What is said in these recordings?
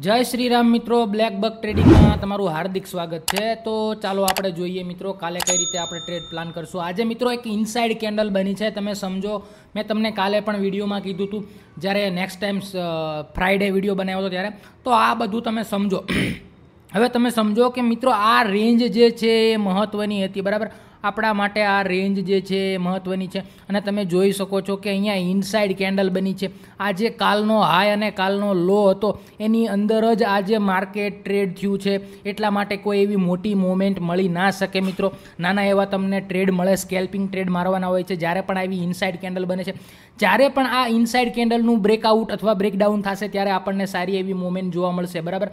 જય શ્રી રામ મિત્રો black buck ટ્રેડિંગમાં તમારું હાર્દિક સ્વાગત છે તો ચાલો આપણે જોઈએ મિત્રો કાલે કઈ રીતે આપણે ટ્રેડ પ્લાન કરશું આજે મિત્રો એક ઇનસાઇડ કેન્ડલ બની છે તમે સમજો મેં તમને કાલે પણ વિડીયોમાં કીધું હતું જ્યારે નેક્સ્ટ ટાઈમ ફ્રાઈડે વિડીયો બનાવ્યો હતો ત્યારે તો આ બધું તમે સમજો હવે તમે સમજો કે મિત્રો આ રેન્જ જે છે એ મહત્ત્વની હતી બરાબર આપણા માટે આ રેન્જ જે છે એ મહત્ત્વની છે અને તમે જોઈ શકો છો કે અહીંયા ઇનસાઇડ કેન્ડલ બની છે આ જે કાલનો હાઈ અને કાલનો લો હતો એની અંદર જ આ જે માર્કેટ ટ્રેડ થયું છે એટલા માટે કોઈ એવી મોટી મોમેન્ટ મળી ના શકે મિત્રો નાના એવા તમને ટ્રેડ મળે સ્કેલ્પિંગ ટ્રેડ મારવાના હોય છે જ્યારે પણ આવી ઇનસાઇડ કેન્ડલ બને છે જ્યારે પણ આ ઇનસાઇડ કેન્ડલનું બ્રેકઆઉટ અથવા બ્રેકડાઉન થશે ત્યારે આપણને સારી એવી મોમેન્ટ જોવા મળશે બરાબર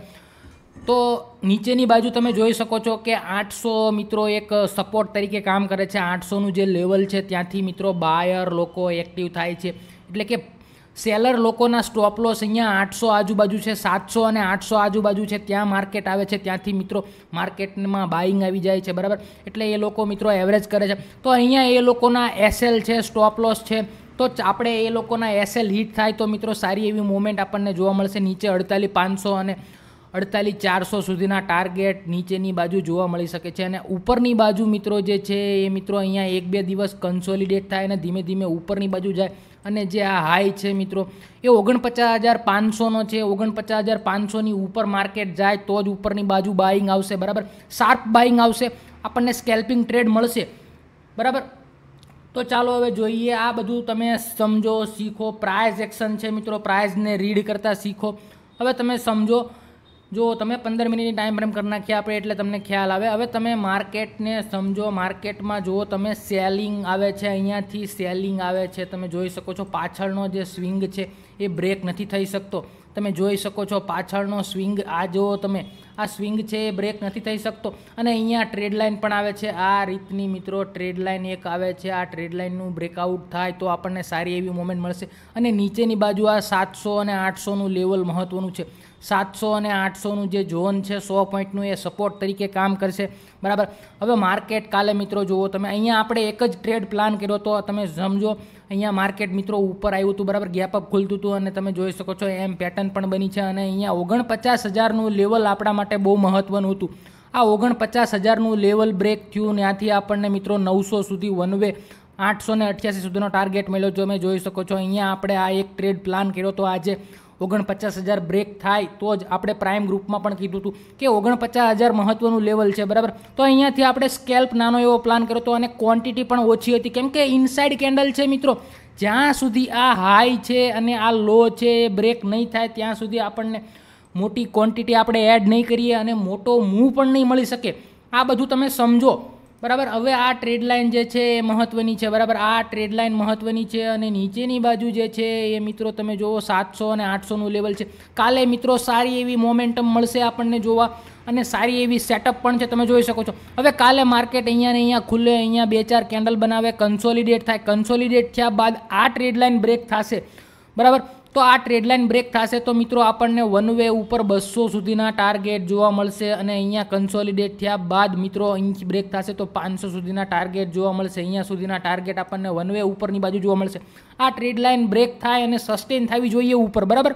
તો નીચેની બાજુ તમે જોઈ શકો છો કે આઠસો મિત્રો એક સપોર્ટ તરીકે કામ કરે છે આઠસોનું જે લેવલ છે ત્યાંથી મિત્રો બાયર લોકો એક્ટિવ થાય છે એટલે કે સેલર લોકોના સ્ટોપ લોસ અહીંયા આઠસો આજુબાજુ છે સાતસો અને આઠસો આજુબાજુ છે ત્યાં માર્કેટ આવે છે ત્યાંથી મિત્રો માર્કેટમાં બાઇંગ આવી જાય છે બરાબર એટલે એ લોકો મિત્રો એવરેજ કરે છે તો અહીંયા એ લોકોના એસએલ છે સ્ટોપ લોસ છે તો આપણે એ લોકોના એસએલ હિટ થાય તો મિત્રો સારી એવી મુવમેન્ટ આપણને જોવા મળશે નીચે અડતાલીસ પાંચસો અને અડતાલીસ ચારસો સુધીના ટાર્ગેટ નીચેની બાજુ જોવા મળી શકે છે અને ઉપરની બાજુ મિત્રો જે છે એ મિત્રો અહીંયા એક બે દિવસ કન્સોલિડેટ થાય અને ધીમે ધીમે ઉપરની બાજુ જાય અને જે આ હાઈ છે મિત્રો એ ઓગણપચાસ હજાર પાંચસોનો છે ઓગણપચાસ હજાર પાંચસોની ઉપર માર્કેટ જાય તો જ ઉપરની બાજુ બાઇંગ આવશે બરાબર શાર્પ બાઇંગ આવશે આપણને સ્કેલ્પિંગ ટ્રેડ મળશે બરાબર તો ચાલો હવે જોઈએ આ બધું તમે સમજો શીખો પ્રાઇઝ એક્શન છે મિત્રો પ્રાઇઝને રીડ કરતાં શીખો હવે તમે સમજો જો તમે પંદર મિનિટની ટાઈમ ફ્રેમ કરી નાખીએ આપણે એટલે તમને ખ્યાલ આવે હવે તમે માર્કેટને સમજો માર્કેટમાં જુઓ તમે સેલિંગ આવે છે અહીંયાથી સેલિંગ આવે છે તમે જોઈ શકો છો પાછળનો જે સ્વિંગ છે એ બ્રેક નથી થઈ શકતો તમે જોઈ શકો છો પાછળનો સ્વિંગ આ જુઓ તમે આ સ્વિંગ છે એ બ્રેક નથી થઈ શકતો અને અહીંયા ટ્રેડલાઇન પણ આવે છે આ રીતની મિત્રો ટ્રેડ લાઇન એક આવે છે આ ટ્રેડ લાઇનનું બ્રેકઆઉટ થાય તો આપણને સારી એવી મુમેન્ટ મળશે અને નીચેની બાજુ આ સાતસો અને આઠસોનું લેવલ મહત્ત્વનું છે સાતસો અને આઠસોનું જે ઝોન છે સો પોઈન્ટનું એ સપોર્ટ તરીકે કામ કરશે બરાબર હવે માર્કેટ કાલે મિત્રો જુઓ તમે અહીંયા આપણે એક જ ટ્રેડ પ્લાન કર્યો હતો તમે સમજો અહીંયા માર્કેટ મિત્રો ઉપર આવ્યું હતું બરાબર ગેપ અપ ખુલતું હતું અને તમે જોઈ શકો છો એમ પેટર્ન પણ બની છે અને અહીંયા ઓગણપચાસ હજારનું લેવલ આપણા માટે બહુ મહત્ત્વનું હતું આ ઓગણપચાસ હજારનું લેવલ બ્રેક થયું ત્યાંથી આપણને મિત્રો નવસો સુધી વન વે આઠસો ને અઠ્યાસી સુધીનો ટાર્ગેટ મળ્યો તમે જોઈ શકો છો અહીંયા આપણે આ એક ટ્રેડ પ્લાન કર્યો હતો આજે ઓગણપચાસ હજાર બ્રેક થાય તો જ આપણે પ્રાઇમ ગ્રુપમાં પણ કીધું હતું કે ઓગણપચાસ હજાર મહત્ત્વનું લેવલ છે બરાબર તો અહીંયાથી આપણે સ્કેલ્પ નાનો એવો પ્લાન કર્યો હતો અને ક્વોન્ટિટી પણ ઓછી હતી કેમ કે ઇનસાઇડ કેન્ડલ છે મિત્રો જ્યાં સુધી આ હાઈ છે અને આ લો છે બ્રેક નહીં થાય ત્યાં સુધી આપણને મોટી ક્વોન્ટિટી આપણે એડ નહીં કરીએ અને મોટો મૂવ પણ નહીં મળી શકે આ બધું તમે સમજો બરાબર હવે આ ટ્રેડ લાઇન જે છે એ મહત્ત્વની છે બરાબર આ ટ્રેડ લાઇન મહત્ત્વની છે અને નીચેની બાજુ જે છે એ મિત્રો તમે જુઓ સાતસો અને આઠસોનું લેવલ છે કાલે મિત્રો સારી એવી મોમેન્ટમ મળશે આપણને જોવા અને સારી એવી સેટઅપ પણ છે તમે જોઈ શકો છો હવે કાલે માર્કેટ અહીંયા ને અહીંયા ખુલ્લે અહીંયા બે ચાર કેન્ડલ બનાવે કન્સોલિડેટ થાય કન્સોલિડેટ થયા બાદ આ ટ્રેડ લાઇન બ્રેક થશે બરાબર તો આ ટ્રેડલાઇન બ્રેક થશે તો મિત્રો આપણને વન વે ઉપર બસો સુધીના ટાર્ગેટ જોવા મળશે અને અહીંયા કન્સોલિડેટ થયા બાદ મિત્રો અહીં બ્રેક થશે તો પાંચસો સુધીના ટાર્ગેટ જોવા મળશે અહીંયા સુધીના ટાર્ગેટ આપણને વન વે ઉપરની બાજુ જોવા મળશે આ ટ્રેડલાઇન બ્રેક થાય અને સસ્ટેન થવી જોઈએ ઉપર બરાબર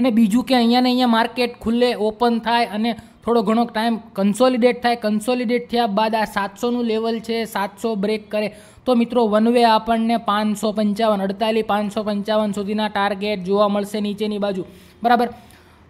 અને બીજું કે અહીંયા ને અહીંયા માર્કેટ ખુલ્લે ઓપન થાય અને થોડો ઘણો ટાઈમ કન્સોલિડેટ થાય કન્સોલિડેટ થયા બાદ આ સાતસોનું લેવલ છે સાતસો બ્રેક કરે તો મિત્રો વન વે આપણને પાંચસો પંચાવન અડતાલીસ પાંચસો પંચાવન સુધીના ટાર્ગેટ જોવા મળશે નીચેની બાજુ બરાબર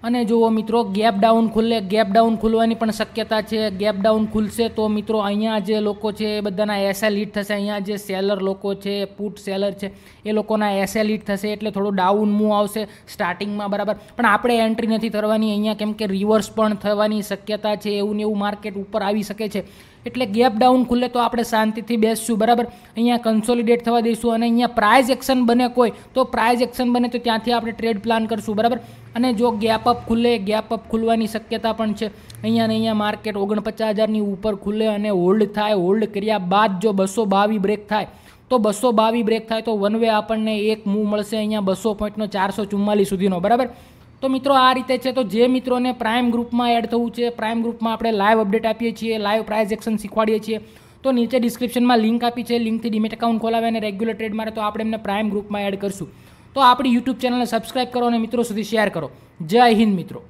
અને જુઓ મિત્રો ગેપ ડાઉન ખુલ્લે ગેપ ડાઉન ખુલવાની પણ શક્યતા છે ગેપ ડાઉન ખુલશે તો મિત્રો અહીંયા જે લોકો છે એ બધાના એસએલ હિટ થશે અહીંયા જે સેલર લોકો છે પુટ સેલર છે એ લોકોના એસએલ હિટ થશે એટલે થોડું ડાઉન મૂવ આવશે સ્ટાર્ટિંગમાં બરાબર પણ આપણે એન્ટ્રી નથી કરવાની અહીંયા કેમ કે રિવર્સ પણ થવાની શક્યતા છે એવું ને એવું માર્કેટ ઉપર આવી શકે છે એટલે ગેપ ડાઉન ખુલે તો આપણે શાંતિથી બેસીશું બરાબર અહીંયા કન્સોલિડેટ થવા દઈશું અને અહીંયા પ્રાઇઝ એક્શન બને કોઈ તો પ્રાઇઝ એક્શન બને તો ત્યાંથી આપણે ટ્રેડ પ્લાન કરશું બરાબર અને જો ગેપ અપ ખુલે ગેપ અપ ખુલવાની શક્યતા પણ છે અહીંયા ને અહીંયા માર્કેટ ઓગણપચાસ હજારની ઉપર ખુલે અને હોલ્ડ થાય હોલ્ડ કર્યા બાદ જો બસો બાવી બ્રેક થાય તો બસો બાવી બ્રેક થાય તો વન વે આપણને એક મૂવ મળશે અહીંયા બસો પોઈન્ટનો ચારસો ચુમ્માલીસ સુધીનો બરાબર તો મિત્રો આ રીતે છે તો જે મિત્રોને પ્રાઇમ ગ્રુપમાં એડ થવું છે પ્રાઇમ ગ્રુપમાં આપણે લાઈવ અપડેટ આપીએ છીએ લાઈવ પ્રાઇઝ એક્શન શીખવાડીએ છીએ તો નીચે ડિસ્ક્રિપ્શનમાં લિંક આપી છે લિંકથી ડિમેટ એકાઉન્ટ ખોલાવે અને રેગ્યુલર ટ્રેડ મારે તો આપણે એમને પ્રાઇમ ગ્રુપમાં એડ કરશું તો આપણી યુટ્યુબ ચેનલને સબસ્ક્રાઇબ કરો અને મિત્રો સુધી શેર કરો જય હિન્દ મિત્રો